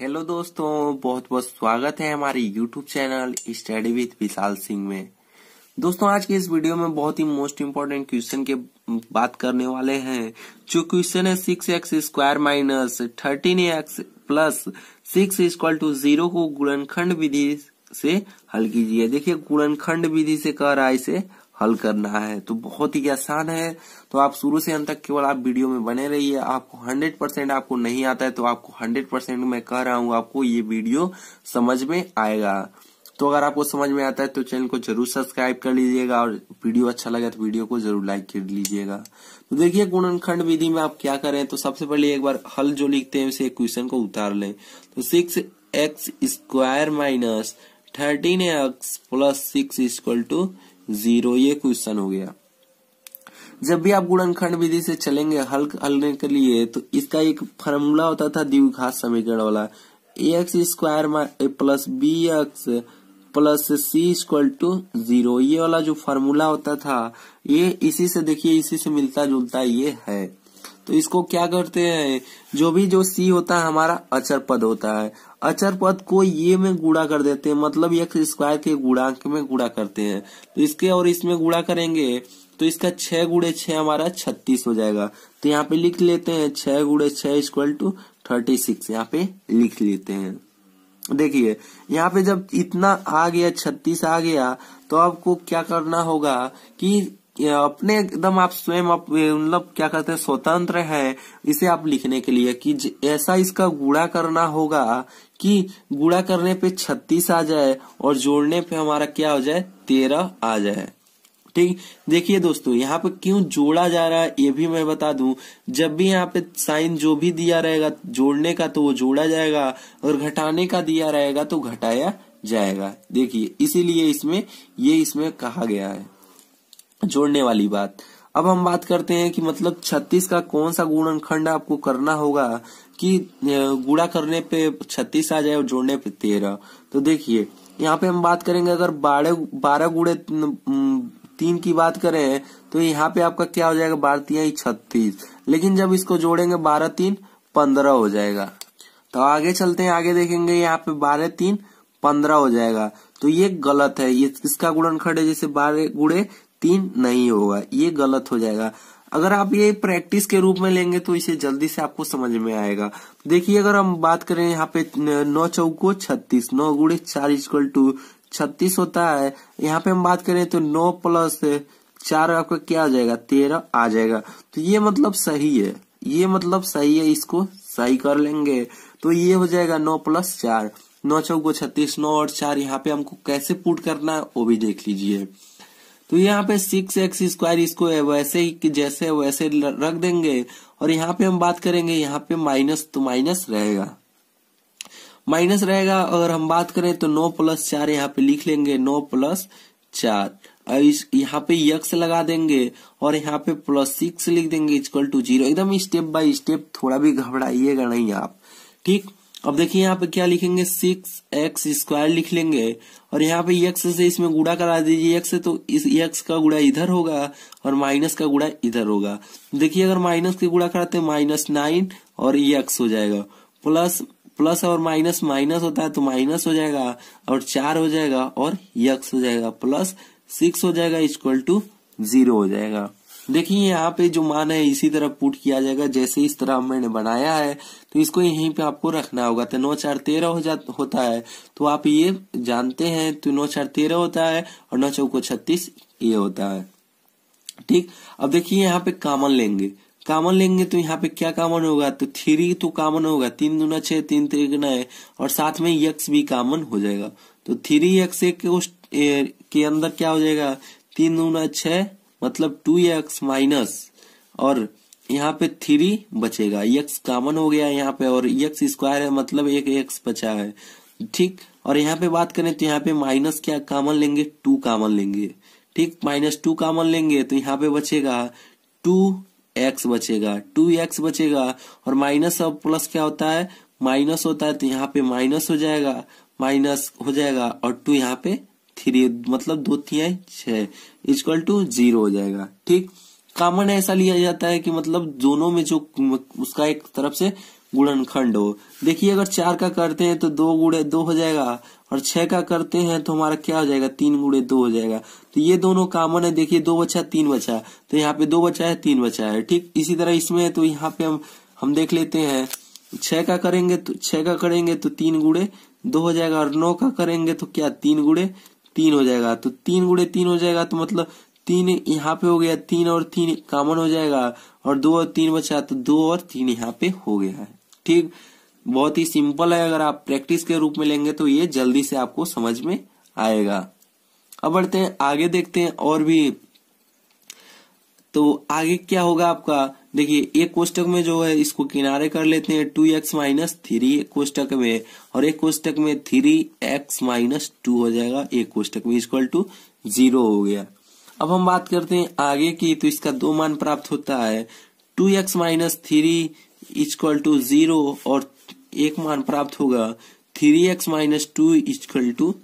hello दोस्तों बहुत बहुत स्वागत है हमारे YouTube channel study with Vishal Singh में दोस्तों आज के इस वीडियो में बहुत ही मोस्ट इम्पोर्टेंट क्वेश्चन के बात करने वाले हैं जो क्वेश्चन है six x square minus thirteen x plus six equal to zero को गुणनखंड विधि से हल कीजिए देखिए गुणनखंड विधि से कह रहा है इसे हल करना है तो बहुत ही आसान है तो आप शुरू से अंत तक केवल आप वीडियो में बने रहिए आपको 100 परसेंट आपको नहीं आता है तो आपको 100 परसेंट मैं कह रहा हूँ आपको ये वीडियो समझ में आएगा तो अगर आपको समझ में आता है तो चैनल को जरूर सब्सक्राइब कर लीजिएगा और वीडियो अच्छा लगे तो वीडियो को जरूर लाइक कर लीजिएगा तो देखिए गुणनखंड विधि में आप क्या करें तो सबसे पहले एक बार हल जो लिखते हैं उसे क्वेश्चन को उतार लें तो six x square minus thirteen x plus six equal to zero ये क्वेश्चन हो गया जब भी आप गुणनखंड विधि से चलेंगे हल हलने के लिए तो इसका एक फार्मूला होता था द्विघात समीकरण वाला a x square plus b x plus c equal to zero ये वाला जो फार्मूला होता था ये इसी से देखिए इसी से मिलता जुलता ये है तो इसको क्या करते हैं जो भी जो सी होता है हमारा अचर पद होता है अचर पद को ये में गुड़ा कर देते हैं मतलब एक स्क्वायर के गुणांक में गुड़ा करते हैं तो इसके और इसमें गुड़ा करेंगे तो इसका छह गुड़े छह हमारा छत्तीस हो जाएगा तो यहाँ पे लिख लेते हैं छह गुड़े छह इक्वल टू थर्टी सिक्स यहाँ पे लिख लेते हैं देखिए यहाँ पे जब इतना आ गया छत्तीस आ गया तो आपको क्या करना होगा कि अपने एकदम आप स्वयं आप मतलब क्या कहते हैं स्वतंत्र है इसे आप लिखने के लिए कि ऐसा इसका गुड़ा करना होगा कि गुड़ा करने पे छत्तीस आ जाए और जोड़ने पे हमारा क्या हो जाए तेरह आ जाए ठीक देखिए दोस्तों यहाँ पे क्यों जोड़ा जा रहा है ये भी मैं बता दूं जब भी यहाँ पे साइन जो भी दिया रहेगा जोड़ने का तो वो जोड़ा जाएगा और घटाने का दिया रहेगा तो घटाया जाएगा देखिए इसीलिए इसमें ये इसमें कहा गया है जोड़ने वाली बात अब हम बात करते हैं कि मतलब 36 का कौन सा गुणनखंड आपको करना होगा कि गुड़ा करने पे 36 आ जाए और जोड़ने पे 13 तो देखिए यहाँ पे हम बात करेंगे अगर बारह बारह गुड़े तीन की बात करें तो यहाँ पे आपका क्या हो जाएगा बारह तीन छत्तीस लेकिन जब इसको जोड़ेंगे बारह तीन पंद्रह हो जाएगा तो आगे चलते हैं आगे देखेंगे यहाँ पे बारह तीन पंद्रह हो जाएगा तो ये गलत है ये इसका गुणनखंड है जैसे बारह गुड़े तीन नहीं होगा ये गलत हो जाएगा अगर आप ये प्रैक्टिस के रूप में लेंगे तो इसे जल्दी से आपको समझ में आएगा देखिए अगर हम बात करें यहाँ पे नौ चौको छत्तीस नौ गुड़े चार इजक्वल टू छत्तीस होता है यहाँ पे हम बात करें तो नौ प्लस चार आपका क्या हो जाएगा तेरह आ जाएगा तो ये मतलब सही है ये मतलब सही है इसको सही कर लेंगे तो ये हो जाएगा नौ प्लस चार नौ चौको छत्तीस नौ और चार यहाँ पे हमको कैसे पुट करना है वो भी देख लीजिए तो यहाँ पे सिक्स एक्स स्क्वायर इसको वैसे ही जैसे वैसे रख देंगे और यहाँ पे हम बात करेंगे यहाँ पे माइनस तो माइनस रहेगा माइनस रहेगा अगर हम बात करें तो नौ प्लस चार यहाँ पे लिख लेंगे नौ प्लस चार इस यहाँ पे यक्स लगा देंगे और यहाँ पे प्लस सिक्स लिख देंगे इक्वल टू जीरो एकदम स्टेप बाय स्टेप थोड़ा भी घबराइएगा नहीं आप ठीक अब देखिए यहाँ पे क्या लिखेंगे सिक्स एक्स स्क्वायर लिख लेंगे और यहाँ पे यक्स से इसमें गुड़ा करा दीजिए यक्स से तो इस यक्स का गुड़ा इधर होगा और माइनस का गुड़ा इधर होगा देखिए अगर माइनस के गुड़ा कराते हैं माइनस नाइन और यक्स हो जाएगा प्लस प्लस और माइनस माइनस होता है तो माइनस हो जाएगा और चार हो जाएगा और यक्स हो जाएगा प्लस सिक्स हो जाएगा इक्वल टू जीरो हो जाएगा देखिए यहाँ पे जो मान है इसी तरह पुट किया जाएगा जैसे इस तरह मैंने बनाया है तो इसको यहीं पे आपको रखना होगा तो नौ चार तेरह हो जा होता है तो आप ये जानते हैं तो नौ चार तेरह होता है और नौ चौको छत्तीस ये होता है ठीक अब देखिए यहाँ पे कामन लेंगे कामन लेंगे तो यहाँ पे क्या कामन होगा तो थ्री तो कामन होगा तीन दुना छह तीन तीन नए और साथ में यक्स भी कामन हो जाएगा तो थ्री यक्स के उस के अंदर क्या हो जाएगा तीन दूना छह मतलब टू एक्स माइनस और यहाँ पे थ्री बचेगा यक्स कॉमन हो गया यहाँ पे और यक्स स्क्वायर है मतलब एक एक्स बचा है ठीक और यहाँ पे बात करें तो यहाँ पे माइनस क्या कॉमन लेंगे टू कॉमन लेंगे ठीक माइनस टू कॉमन लेंगे तो यहाँ पे बचेगा टू एक्स बचेगा टू एक्स बचेगा और माइनस और प्लस क्या होता है माइनस होता है तो यहाँ पे माइनस हो जाएगा माइनस हो जाएगा और टू यहाँ पे थ्री मतलब दो तिहाई छक्वल टू जीरो हो जाएगा ठीक कॉमन ऐसा लिया जाता है कि मतलब दोनों में जो उसका एक तरफ से गुणनखंड हो देखिए अगर चार का करते हैं तो दो गुड़े दो हो जाएगा और छह का करते हैं तो हमारा क्या हो जाएगा तीन गुड़े दो हो जाएगा तो ये दोनों कॉमन है देखिए दो बचा तीन बचा तो यहाँ पे दो बचा है तीन बचा है ठीक इसी तरह इसमें तो यहाँ पे हम हम देख लेते हैं छह का करेंगे तो छह का करेंगे तो तीन गुड़े दो हो जाएगा और नौ का करेंगे तो क्या तीन गुड़े तीन हो जाएगा तो तीन गुड़े तीन हो जाएगा तो मतलब तीन यहाँ पे हो गया तीन और तीन कॉमन हो जाएगा और दो और तीन बचा तो दो और तीन यहाँ पे हो गया है ठीक बहुत ही सिंपल है अगर आप प्रैक्टिस के रूप में लेंगे तो ये जल्दी से आपको समझ में आएगा अब बढ़ते हैं आगे देखते हैं और भी तो आगे क्या होगा आपका देखिए एक कोष्टक में जो है इसको किनारे कर लेते हैं टू एक्स माइनस थ्री कोष्टक में और एक कोष्टक में थ्री एक्स माइनस टू हो जाएगा एक कोष्टक में इक्वल टू जीरो हो गया अब हम बात करते हैं आगे की तो इसका दो मान प्राप्त होता है two x minus three equal to zero और एक मान प्राप्त होगा three x minus two equal to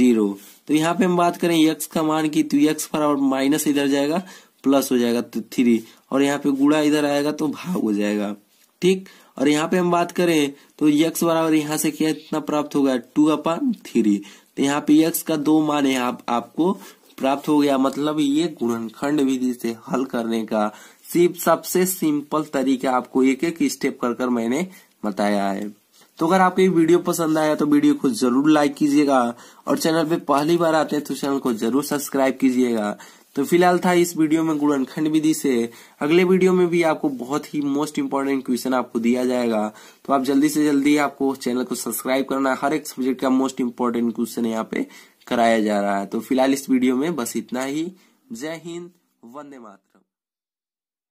zero तो यहाँ पे हम बात करें एक्स का मान की तो एक्स पर माइनस इधर जाएगा प्लस हो जाएगा तो थ्री और यहाँ पे गुड़ा इधर आएगा तो भाग हो जाएगा ठीक और यहाँ पे हम बात करें तो यक्स बराबर यहाँ से क्या इतना प्राप्त होगा टू अपान थ्री तो यहाँ पे यक्स का दो मान यहाँ आप, आपको प्राप्त हो गया मतलब ये गुणनखंड विधि से हल करने का सिर्फ सबसे सिंपल तरीका आपको एक एक स्टेप कर कर मैंने बताया है तो अगर आपको ये वीडियो पसंद आया तो वीडियो को जरूर लाइक कीजिएगा और चैनल पे पहली बार आते हैं तो चैनल को जरूर सब्सक्राइब कीजिएगा तो फिलहाल था इस वीडियो में गुणनखंड विधि से अगले वीडियो में भी आपको बहुत ही मोस्ट इम्पोर्टेंट क्वेश्चन आपको दिया जाएगा तो आप जल्दी से जल्दी आपको चैनल को सब्सक्राइब करना हर एक सब्जेक्ट का मोस्ट इम्पोर्टेंट क्वेश्चन यहाँ पे कराया जा रहा है तो फिलहाल इस वीडियो में बस इतना ही जय हिंद वंदे मात